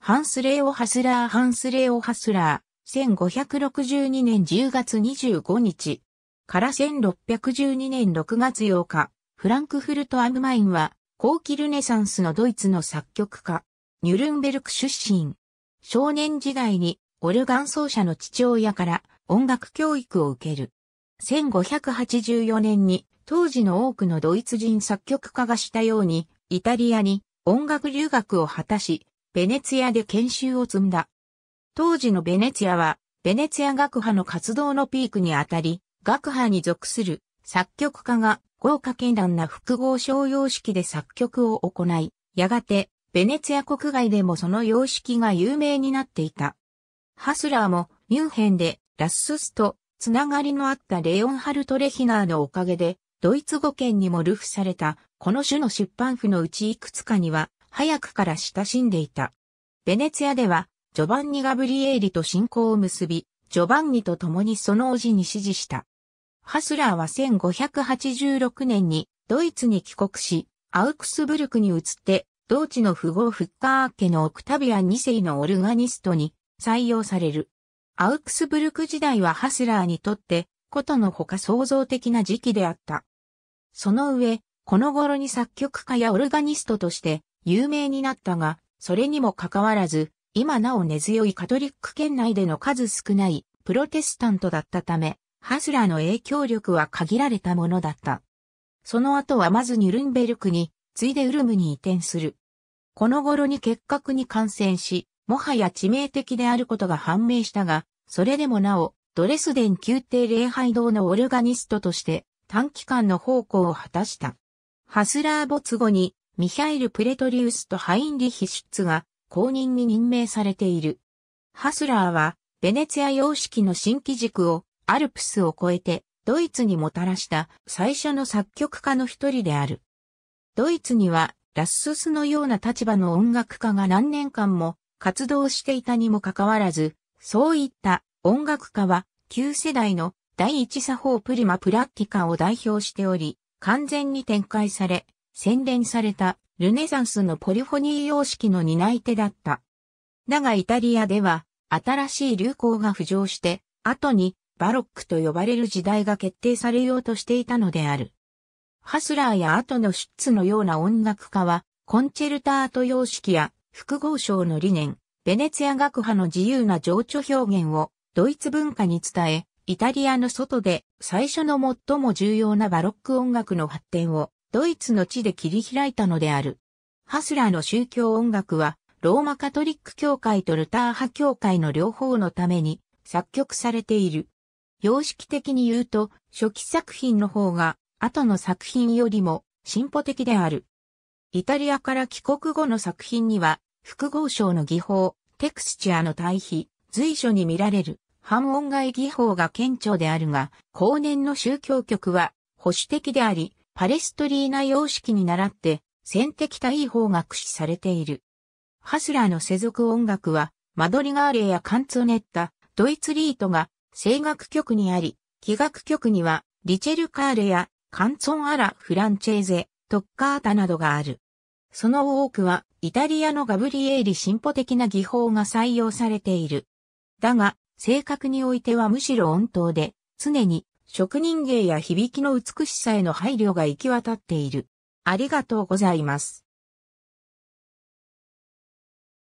ハンスレーオハスラーハンスレーオハスラー、1562年10月25日、から1612年6月8日、フランクフルト・アムマインは、後期ルネサンスのドイツの作曲家、ニュルンベルク出身。少年時代に、オルガン奏者の父親から音楽教育を受ける。1584年に、当時の多くのドイツ人作曲家がしたように、イタリアに音楽留学を果たし、ベネツィアで研修を積んだ。当時のベネツィアは、ベネツィア学派の活動のピークにあたり、学派に属する作曲家が豪華絢爛な複合商様式で作曲を行い、やがて、ベネツィア国外でもその様式が有名になっていた。ハスラーもミュンヘンでラッススとつながりのあったレオンハルト・レヒナーのおかげで、ドイツ語圏にも流布された、この種の出版譜のうちいくつかには、早くから親しんでいた。ベネツィアでは、ジョバンニ・ガブリエーリと信仰を結び、ジョバンニと共にその叔父に支持した。ハスラーは1586年にドイツに帰国し、アウクスブルクに移って、同地の富豪フッカー家のオクタビア2世のオルガニストに採用される。アウクスブルク時代はハスラーにとって、ことのほか創造的な時期であった。その上、この頃に作曲家やオルガニストとして、有名になったが、それにもかかわらず、今なお根強いカトリック圏内での数少ないプロテスタントだったため、ハスラーの影響力は限られたものだった。その後はまずニュルンベルクに、次いでウルムに移転する。この頃に結核に感染し、もはや致命的であることが判明したが、それでもなお、ドレスデン宮廷礼拝堂のオルガニストとして短期間の奉公を果たした。ハスラー没後にミヒャイル・プレトリウスとハインリヒ・シュッツが後任に任命されている。ハスラーは、ベネツィア様式の新機軸をアルプスを越えてドイツにもたらした最初の作曲家の一人である。ドイツにはラッススのような立場の音楽家が何年間も活動していたにもかかわらず、そういった音楽家は旧世代の第一作法プリマプラッティカを代表しており、完全に展開され、洗練されたルネサンスのポリフォニー様式の担い手だった。だがイタリアでは新しい流行が浮上して、後にバロックと呼ばれる時代が決定されようとしていたのである。ハスラーや後のシュッツのような音楽家は、コンチェルタート様式や複合賞の理念、ベネツィア学派の自由な情緒表現をドイツ文化に伝え、イタリアの外で最初の最も重要なバロック音楽の発展をドイツの地で切り開いたのである。ハスラーの宗教音楽は、ローマカトリック教会とルター派教会の両方のために作曲されている。様式的に言うと、初期作品の方が、後の作品よりも進歩的である。イタリアから帰国後の作品には、複合賞の技法、テクスチャーの対比、随所に見られる、半音外技法が顕著であるが、後年の宗教曲は保守的であり、パレストリーナ様式に倣って、戦敵対法が駆使されている。ハスラーの世俗音楽は、マドリガーレやカンツォネッタ、ドイツリートが、声楽曲にあり、器楽曲には、リチェル・カーレや、カンツォン・アラ・フランチェーゼ、トッカータなどがある。その多くは、イタリアのガブリエーリ進歩的な技法が採用されている。だが、性格においてはむしろ温頭で、常に職人芸や響きの美しさへの配慮が行き渡っている。ありがとうございます。